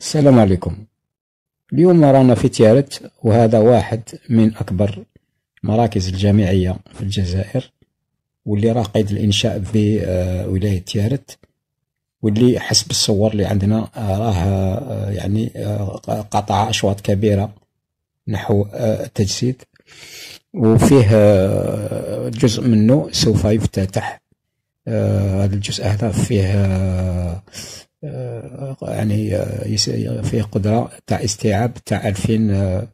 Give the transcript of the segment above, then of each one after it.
السلام عليكم اليوم رانا في تيارت وهذا واحد من أكبر مراكز الجامعية في الجزائر واللي راه قيد الإنشاء في آه، ولاية تيارت واللي حسب الصور اللي عندنا آه، راه آه، يعني قطع أشواط كبيرة نحو التجسيد وفيه جزء منه سوف يفتتح هذا الجزء هذا فيه يعني فيه قدرة تاع استيعاب تاع 2000 آه،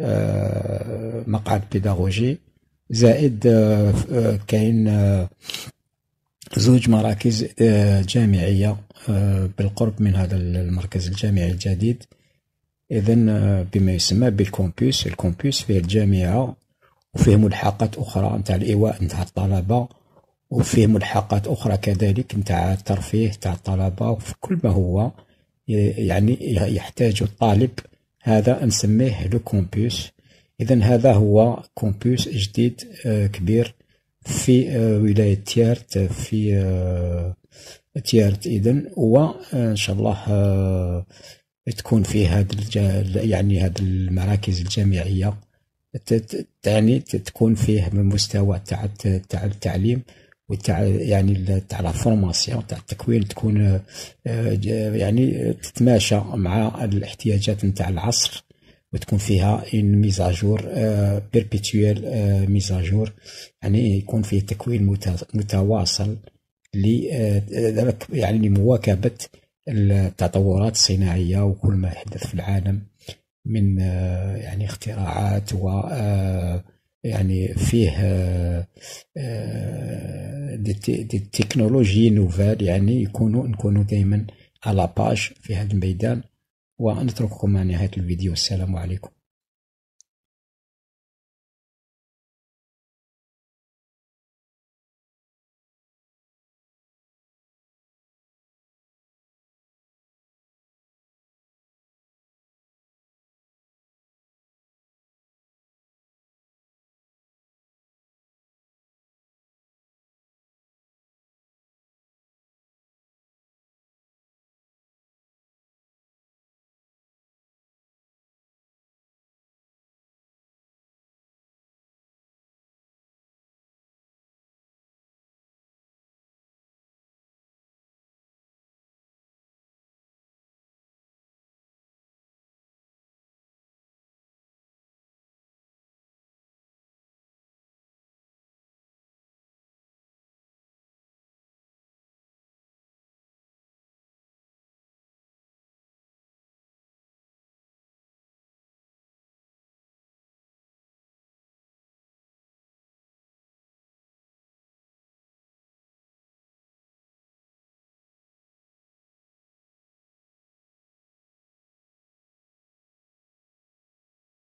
آه، مقعد بيداغوجي زائد آه، كاين زوج مراكز جامعية بالقرب من هذا المركز الجامعي الجديد إذا بما يسمى بالكومبوس الكومبوس فيه الجامعة وفيه ملحقات أخرى نتاع الإيواء نتاع الطلبة وفيه ملحقات أخرى كذلك نتاع الترفيه تاع الطلبة وفي كل ما هو يعني يحتاج الطالب هذا نسميه لو كومبوس إذا هذا هو كومبوس جديد آه، كبير في آه، ولاية تيارت آه، في تيارت إذا وإن شاء الله تكون في هذا يعني هذا المراكز الجامعية تعني تكون فيه من مستوى تاع التعليم وتاع يعني تاع لا فورماسيون تاع التكوين تكون آه، يعني تتماشى مع الاحتياجات نتاع العصر وتكون فيها ان ميزاجور بيربيتويل ميزاجور يعني يكون فيه تكوين متواصل آه، يعني لمواكبه التطورات الصناعيه وكل ما يحدث في العالم من آه، يعني اختراعات و يعني فيه دي تكنولوجي نوفال يعني يكونوا نكونوا دائما على باش في هذا الميدان ونترككم مع نهايه الفيديو السلام عليكم